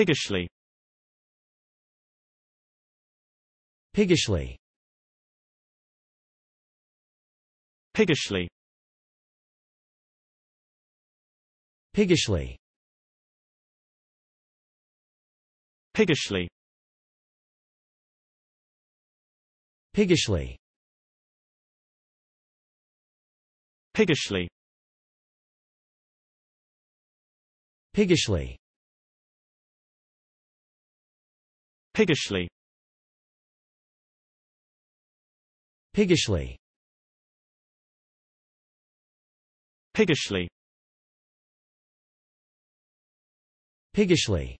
Piggishly Piggishly Piggishly Piggishly Piggishly Piggishly Piggishly Piggishly Piggishly Piggishly Piggishly Piggishly